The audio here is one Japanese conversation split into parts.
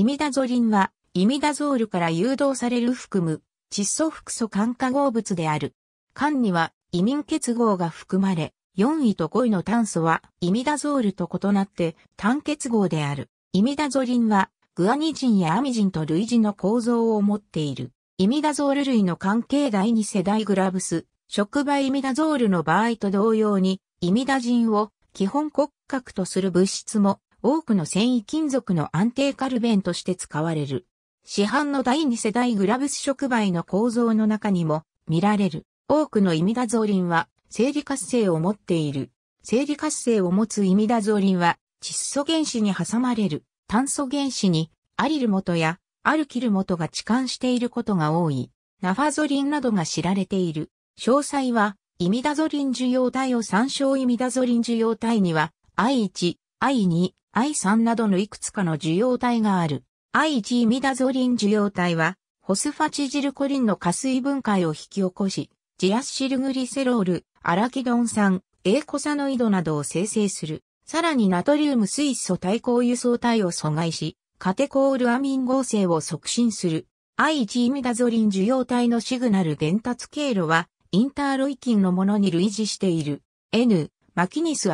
イミダゾリンは、イミダゾールから誘導される含む、窒素複素環化合物である。缶には、イミン結合が含まれ、4位と5位の炭素は、イミダゾールと異なって、単結合である。イミダゾリンは、グアニジンやアミジンと類似の構造を持っている。イミダゾール類の関係第2世代グラブス、触媒イミダゾールの場合と同様に、イミダジンを基本骨格とする物質も多くの繊維金属の安定カルベンとして使われる。市販の第二世代グラブス触媒の構造の中にも見られる。多くのイミダゾリンは生理活性を持っている。生理活性を持つイミダゾリンは窒素原子に挟まれる炭素原子にアリル元やアルキル元が置換していることが多い。ナファゾリンなどが知られている。詳細はイミダゾリン受容体を参照イミダゾリン受容体には I1、I2、I3 などのいくつかの受容体がある。I1 ミダゾリン受容体は、ホスファチジルコリンの加水分解を引き起こし、ジアシルグリセロール、アラキドン酸、エーコサノイドなどを生成する。さらにナトリウム水素対抗輸送体を阻害し、カテコールアミン合成を促進する。I1 ミダゾリン受容体のシグナル伝達経路は、インターロイキンのものに類似している。N、マキニス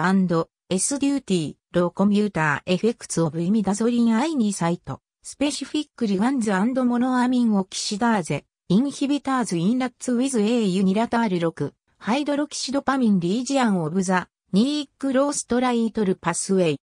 &S デューティー。ローコミューターエフェクツオブイミダゾリンアイニサイト、スペシフィックリワンズモノアミンオキシダーゼ、インヒビターズインラッツウィズエーユニラタール6、ハイドロキシドパミンリージアンオブザ、ニークローストライトルパスウェイ、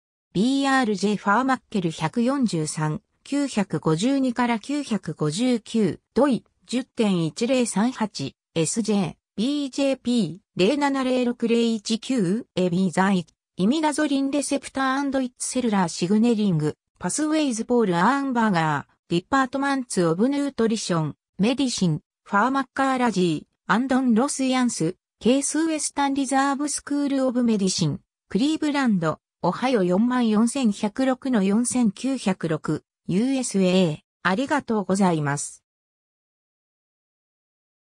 BRJ ファーマッケル143、952から959、ドイ、10.1038、SJ、BJP、0706-019、エビザイイミダゾリンレセプターイッツセルラーシグネリング、パスウェイズポールアーンバーガー、ディパートマンツオブヌートリション、メディシン、ファーマッカーラジー、アンドン・ロス・ヤンス、ケース・ウエスタン・リザーブ・スクール・オブ・メディシン、クリーブランド、オハヨ44106の4906、USA。ありがとうございます。